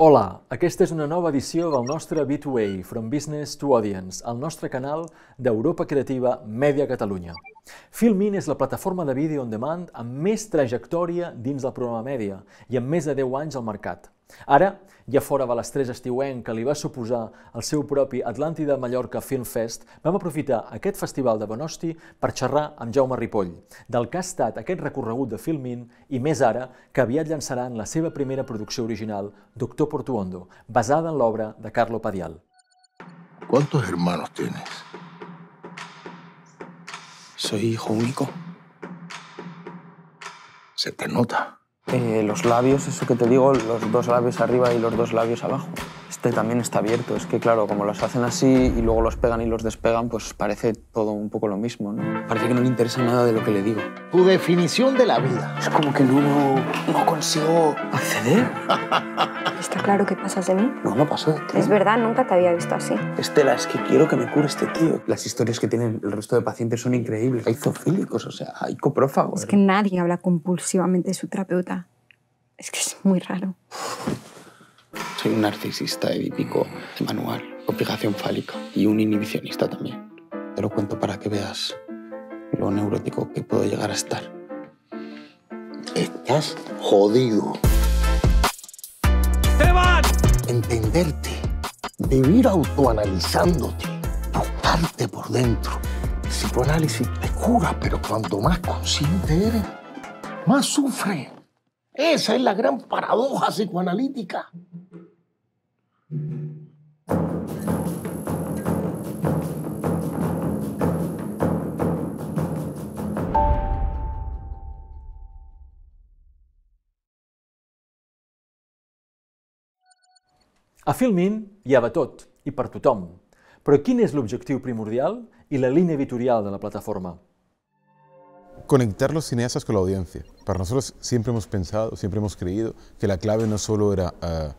Hola, aquesta és una nova edició del nostre B2A, From Business to Audience, el nostre canal d'Europa Creativa Mèdia Catalunya. Filmin és la plataforma de vídeo on demand amb més trajectòria dins del programa mèdia i amb més de 10 anys al mercat. Ara, ja fora de l'estrès estiuenc que li va suposar el seu propi Atlàntida Mallorca Film Fest, vam aprofitar aquest festival de Benosti per xerrar amb Jaume Ripoll, del que ha estat aquest recorregut de Filmin i més ara que aviat llançaran la seva primera producció original, Doctor Portuondo, basada en l'obra de Carlo Padial. ¿Cuántos hermanos tienes? Soy hijo único. Se te nota. eh, los labios, eso que te digo, los dos labios arriba y los dos labios abajo. Este también está abierto, es que claro, como los hacen así y luego los pegan y los despegan, pues parece todo un poco lo mismo, ¿no? Parece que no le interesa nada de lo que le digo. Tu definición de la vida. Es como que no, no consigo acceder. ¿Está claro que pasas de mí? No, no pasa de ti. Es verdad, nunca te había visto así. Estela, es que quiero que me cure este tío. Las historias que tienen el resto de pacientes son increíbles. Hay zoofílicos, o sea, hay coprófagos. Es que nadie habla compulsivamente de su terapeuta. Es que es muy raro. Soy un narcisista edípico manual, obligación fálica y un inhibicionista también. Te lo cuento para que veas lo neurótico que puedo llegar a estar. Estás jodido. ¡Esteban! Entenderte, vivir autoanalizándote, buscarte por dentro. El psicoanálisis te cura, pero cuanto más consciente eres, más sufre. Esa es la gran paradoja psicoanalítica. A Filmin hi ha de tot i per tothom, però quin és l'objectiu primordial i la línia editorial de la plataforma? conectar los cineastas con la audiencia. Para nosotros siempre hemos pensado, siempre hemos creído que la clave no solo era eh,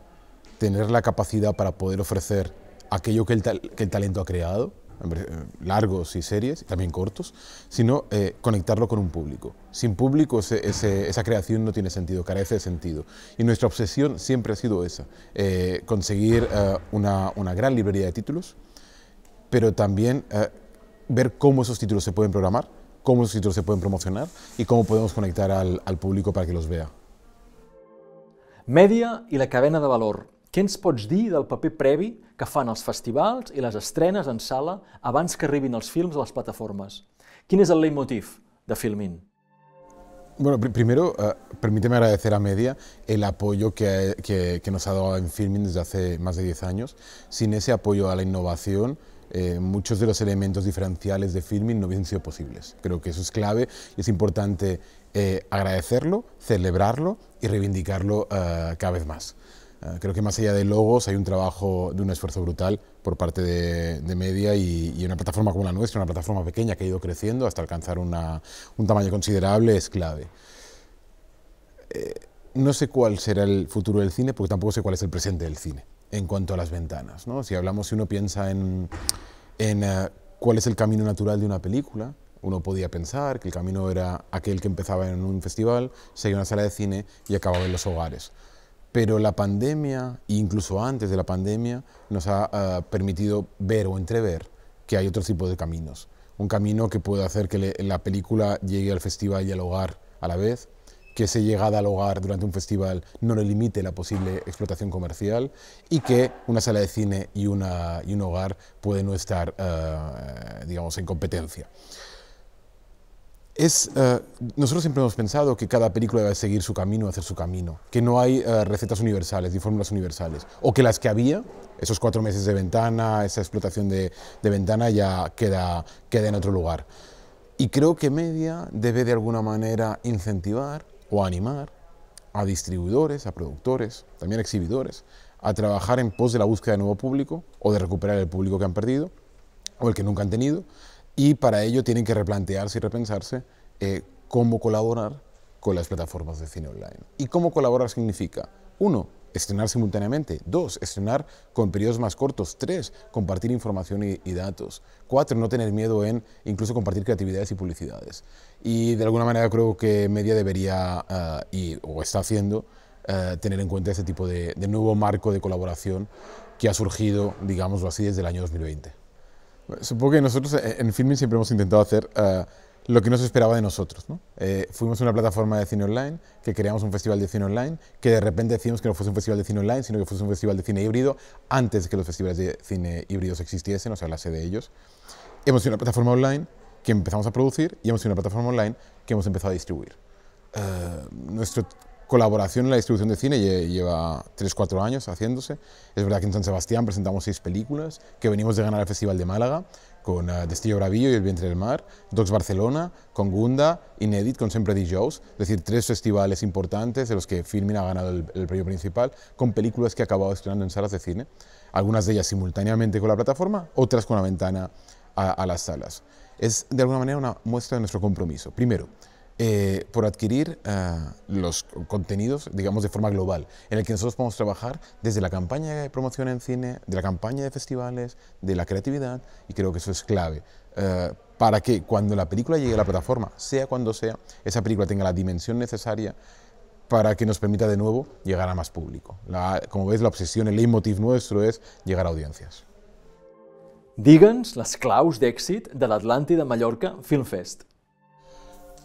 tener la capacidad para poder ofrecer aquello que el, que el talento ha creado, eh, largos y series, también cortos, sino eh, conectarlo con un público. Sin público esa creación no tiene sentido, carece de sentido. Y nuestra obsesión siempre ha sido esa, conseguir una, una, gran librería de títulos, pero también ver cómo esos títulos se pueden programar cómo los escritores se pueden promocionar y cómo podemos conectar al, al público para que los vea. Media i la cadena de valor. Què ens pots dir del paper previ que fan els festivals i les estrenes en sala abans que arribin els films a les plataformes? Quin és el leitmotiv de Filmin? Bueno, primero, uh, permíteme agradecer a Media el apoyo que, que, que, nos ha dado en Filmin desde hace más de 10 años. Sin ese apoyo a la innovación, Eh, muchos de los elementos diferenciales de filming no hubiesen sido posibles. Creo que eso es clave y es importante eh, agradecerlo, celebrarlo y reivindicarlo eh, cada vez más. creo que más allá de logos hay un trabajo de un esfuerzo brutal por parte de, media y, una plataforma como la nuestra, una plataforma pequeña que ha ido creciendo hasta alcanzar un tamaño considerable, es clave. no sé cuál será el futuro del cine, porque tampoco sé cuál es el presente del cine en cuanto a las ventanas. Si hablamos, si uno piensa en, eh, cuál es el camino natural de una película, uno podía pensar que el camino era aquel que empezaba en un festival, seguía una sala de cine y acababa en los hogares. Pero la pandemia, incluso antes de la pandemia, nos ha eh, permitido ver o entrever que hay otro tipo de caminos. Un camino que puede hacer que la película llegue al festival y al hogar a la vez, que se llegada al hogar durante un festival no le limite la posible explotación comercial y que una sala de cine y, una, y un hogar pueden no estar, eh, eh, digamos, en competencia. Es, eh, nosotros siempre hemos pensado que cada película debe seguir su camino, hacer su camino, que no hay recetas universales ni fórmulas universales, o que las que había, esos cuatro meses de ventana, esa explotación de, de ventana ya queda, queda en otro lugar. Y creo que media debe de alguna manera incentivar o animar a distribuidores, a productores, también exhibidores, a trabajar en pos de la búsqueda de nuevo público o de recuperar el público que han perdido o el que nunca han tenido y para ello tienen que replantearse y repensarse eh, cómo colaborar con las plataformas de cine online. ¿Y cómo colaborar significa? Uno, estrenar simultáneamente. Dos, estrenar con periodos más cortos. Tres, compartir información y, datos. Cuatro, no tener miedo en incluso compartir creatividades y publicidades. Y de alguna manera creo que media debería, ir, eh, o está haciendo, eh, tener en cuenta ese tipo de, nuevo marco de colaboración que ha surgido, digámoslo así, desde el año 2020. Supongo que nosotros en, Filming siempre hemos intentado hacer... Eh, lo que no se esperaba de nosotros. ¿no? Eh, fuimos una plataforma de cine online, que creamos un festival de cine online, que de repente decíamos que no fuese un festival de cine online, sino que fuese un festival de cine híbrido, antes de que los festivales de cine híbridos existiesen, o sea, la sede de ellos. Hemos sido una plataforma online que empezamos a producir y hemos sido una plataforma online que hemos empezado a distribuir. Eh, nuestra colaboración en la distribución de cine lleva 3-4 años haciéndose. Es verdad que en San Sebastián presentamos seis películas, que venimos de ganar el Festival de Málaga, con eh, Destillo Bravillo y El Vientre del Mar, Docs Barcelona, con Gunda, Inédit, con Sempre Dijous, es decir, tres festivales importantes de los que Filmin ha ganado el, premio principal, con películas que ha acabado estrenando en salas de cine, algunas de ellas simultáneamente con la plataforma, otras con la ventana a, a las salas. Es de alguna manera una muestra de nuestro compromiso. Primero, eh, por adquirir eh, los contenidos, digamos, de forma global, en el que nosotros podemos trabajar desde la campaña de promoción en cine, de la campaña de festivales, de la creatividad, y creo que eso es clave. Eh, para que cuando la película llegue a la plataforma, sea cuando sea, esa película tenga la dimensión necesaria para que nos permita de nuevo llegar a más público. como veis, la obsesión, el leitmotiv nuestro es llegar a audiencias. digan las claus éxito de Atlántida Mallorca Film Fest.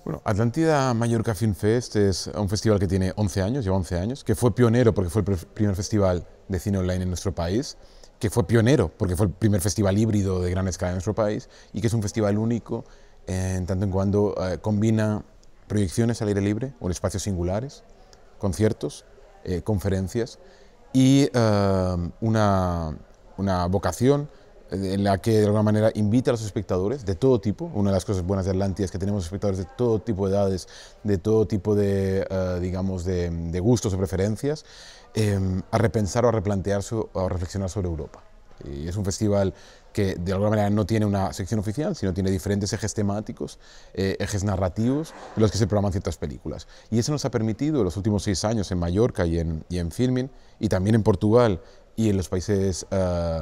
Bueno, Atlántida Mallorca Film Fest es un festival que tiene 11 años, lleva 11 años, que fue pionero porque fue el primer festival de cine online en nuestro país, que fue pionero porque fue el primer festival híbrido de gran escala en nuestro país y que es un festival único en tanto en cuando eh, combina proyecciones al aire libre o en espacios singulares, conciertos, eh, conferencias y eh, una, una vocación en la que de alguna manera invita a los espectadores de todo tipo. Una de las cosas buenas de Atlantia es que tenemos espectadores de todo tipo de edades, de todo tipo de, eh, digamos, de, gustos o preferencias, em, a repensar o a replantearse o a reflexionar sobre Europa. Y es un festival que de alguna manera no tiene una sección oficial, sino tiene diferentes ejes temáticos, eh, ejes narrativos, en los que se programan ciertas películas. Y eso nos ha permitido en los últimos seis años en Mallorca y en, y en Filmin, y también en Portugal y en los países eh,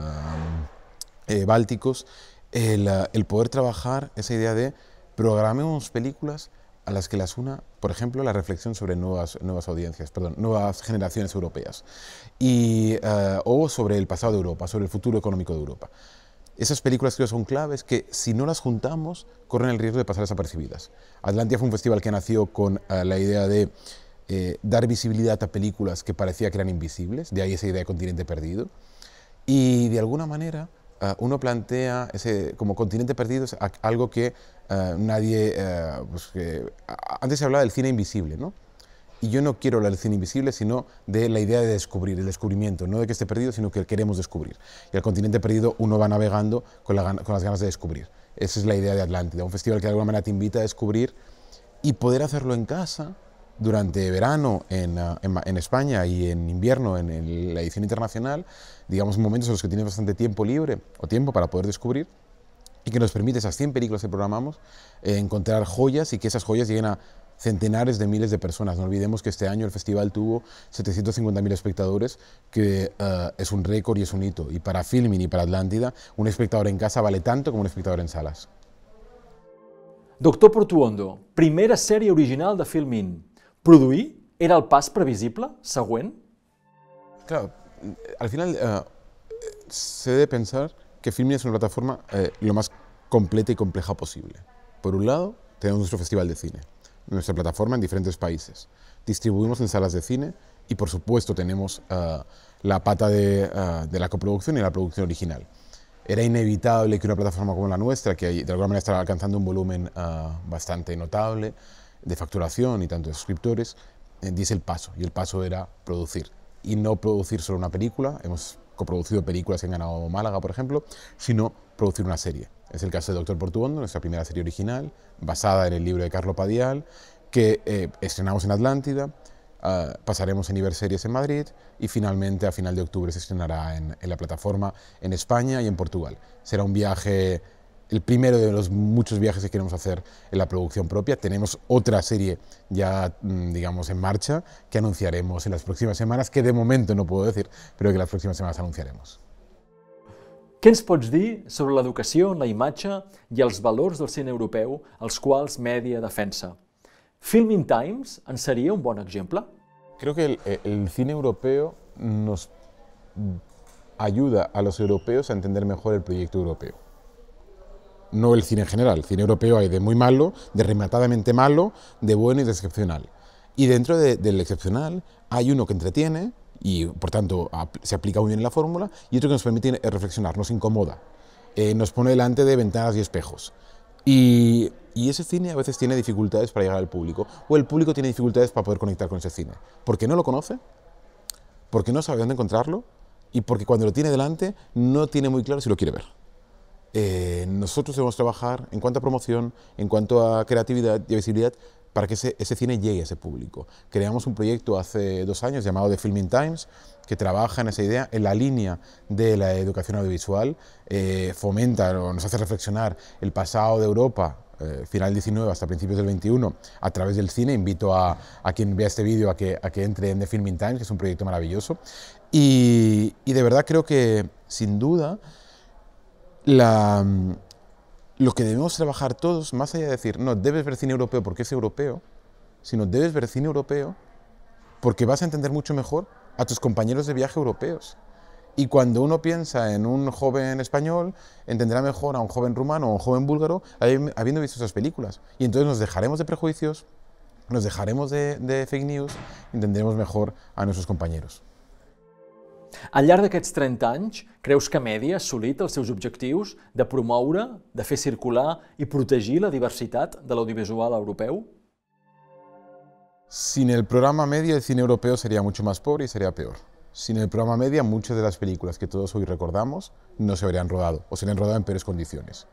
eh, bálticos, ah, el, poder trabajar esa idea de programemos películas a las que las una, por ejemplo, la reflexión sobre nuevas, nuevas audiencias, nuevas generaciones europeas, y, ah, o sobre el pasado de Europa, sobre el futuro económico de Europa. Esas películas creo son claves que si no las juntamos corren el riesgo de pasar desapercibidas. Atlantia fue un festival que nació con ah, la idea de eh, dar visibilidad a películas que parecía que eran invisibles, de ahí esa idea de continente perdido, y de alguna manera Ah, uno plantea ese, como continente perdido algo que ah, nadie... Eh, pues antes se hablaba del cine invisible, ¿no? Y yo no quiero hablar del cine invisible, sino de la idea de descubrir, el descubrimiento, no de que esté perdido, sino que queremos descubrir. Y el continente perdido uno va navegando con, con las ganas de descubrir. Esa es la idea de Atlántida, un festival que de alguna manera te invita a descubrir y poder hacerlo en casa, durante verano ah, en, España y en invierno en, la edición internacional, digamos momentos en los que tienes bastante tiempo libre o tiempo para poder descubrir y que nos permite esas 100 películas que programamos eh, encontrar joyas y que esas joyas lleguen a centenares de miles de personas. No olvidemos que este año el festival tuvo 750.000 espectadores, que eh, es un récord y es un hito. Y para Filmin y para Atlántida, un espectador en casa vale tanto como un espectador en salas. Doctor Portuondo, primera serie original de Filmin produir era el paz previsible següent? Claro, al final eh, se debe pensar que Filmin es una plataforma eh, lo más completa y compleja posible. Por un lado, tenemos nuestro festival de cine, nuestra plataforma en diferentes países. Distribuimos en salas de cine y, por supuesto, tenemos eh, la pata de, la coproducción y la producción original era inevitable que una plataforma como la nuestra, que de alguna manera estaba alcanzando un volumen bastante notable, de facturación y tanto de suscriptores, eh, dice el paso, y el paso era producir. Y no producir solo una película, hemos coproducido películas que han ganado Málaga, por ejemplo, sino producir una serie. Es el caso de Doctor Portugondo, nuestra primera serie original, basada en el libro de Carlo Padial, que eh, estrenamos en Atlántida, ah, pasaremos en Iberseries en Madrid y finalmente a final de octubre se estrenará en, la plataforma en España y en Portugal. Será un viaje el primero de los muchos viajes que queremos hacer en la producción propia. Tenemos otra serie ya, mm, digamos, en marcha que anunciaremos en las próximas semanas, que de momento no puedo decir, pero que las próximas semanas anunciaremos. ¿Qué ens pots dir sobre educación, la imatge y els valores del cine europeu els quals Media defensa? Filming Times en un buen exemple? Creo que el cine europeo nos ayuda a los europeos a entender mejor el proyecto europeo no el cine en general. El cine europeo hay de muy malo, de rematadamente malo, de bueno y de excepcional. Y dentro del excepcional hay uno que entretiene y por tanto se aplica muy bien la fórmula y otro que nos permite eh, reflexionar, nos incomoda, eh, nos pone delante de ventanas y espejos. y, ese cine a veces tiene dificultades para llegar al público o el público tiene dificultades para poder conectar con ese cine, porque no lo conoce, porque no sabe dónde encontrarlo y porque cuando lo tiene delante no tiene muy claro si lo quiere ver eh, nosotros debemos trabajar en cuanto a promoción, en cuanto a creatividad y visibilidad para que ese, cine llegue a ese público. Creamos un proyecto hace dos años llamado The Filming Times, que trabaja en esa idea, en la línea de la educación audiovisual, eh, fomenta o nos hace reflexionar el pasado de Europa, eh, final 19 hasta principios del 21, a través del cine. Invito a, quien vea este vídeo a que, entre en The Filming Times, que es un proyecto maravilloso. y de verdad creo que, sin duda, Mm, lo que debemos trabajar todos, más allá de decir, no, debes ver cine europeo porque es europeo, sino debes ver cine europeo porque vas a entender mucho mejor a tus compañeros de viaje europeos. Y cuando uno piensa en un joven español, entenderá mejor a un joven rumano o un joven búlgaro habiendo visto esas películas. Y entonces nos dejaremos de prejuicios, nos dejaremos de, de fake news, entenderemos mejor a nuestros compañeros. Al llarg d'aquests 30 anys, creus que Media ha assolit els seus objectius de promoure, de fer circular i protegir la diversitat de l'audiovisual europeu? Sin el programa Media, el cine europeo sería mucho más pobre y sería peor. Sin el programa media, muchas de las películas que todos hoy recordamos no se habrían rodado o se habrían rodado en peores condiciones.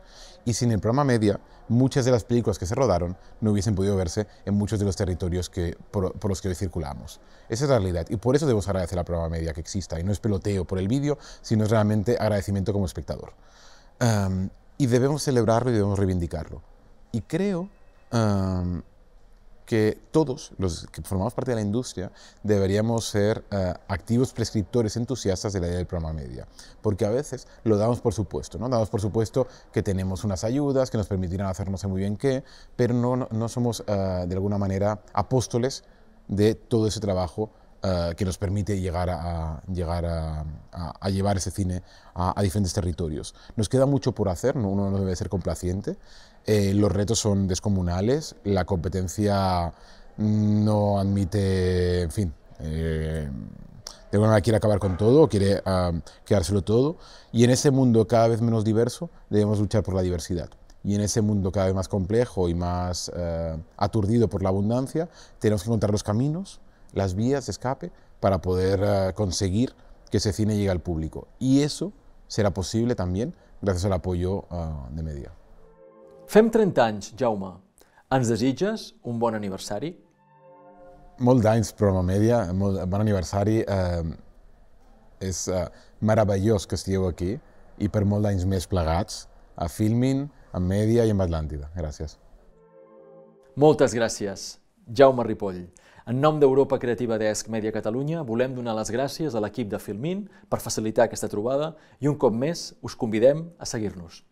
Y sin el programa media, muchas de las películas que se rodaron no hubiesen podido verse en muchos de los territorios que, por, los que hoy circulamos. Esa es la realidad y por eso debemos agradecer al programa media que exista. Y no es peloteo por el vídeo, sino es realmente agradecimiento como espectador. y debemos celebrarlo y debemos reivindicarlo. Y creo que todos los que formamos parte de la industria deberíamos ser eh, activos prescriptores entusiastas de la idea del programa media, porque a veces lo damos por supuesto, ¿no? Damos por supuesto que tenemos unas ayudas que nos permitirán hacernos muy bien qué, pero no, somos eh, de alguna manera apóstoles de todo ese trabajo eh, que nos permite llegar a, llegar a, llevar ese cine a, diferentes territorios. Nos queda mucho por hacer, uno no debe ser complaciente, eh, los retos son descomunales, la competencia no admite, en fin, eh, de alguna manera quiere acabar con todo, quiere eh, quedárselo todo, y en ese mundo cada vez menos diverso debemos luchar por la diversidad. Y en ese mundo cada vez más complejo y más aturdido por la abundancia, tenemos que encontrar los caminos las vías de escape para poder uh, conseguir que ese cine llegue al público. Y eso serà possible també gràcies a l'apoyo uh, eh, de Media. Fem 30 anys, Jaume. Ens desitges un bon aniversari? Molt d'anys, programa Media, molt, bon aniversari. Uh, és uh, meravellós que estigueu aquí i per molt d'anys més plegats a Filmin, a Media i amb Atlàntida. Gràcies. Moltes gràcies, Jaume Ripoll. En nom d'Europa Creativa Desc Media Catalunya, volem donar les gràcies a l'equip de Filmin per facilitar aquesta trobada i un cop més us convidem a seguir-nos.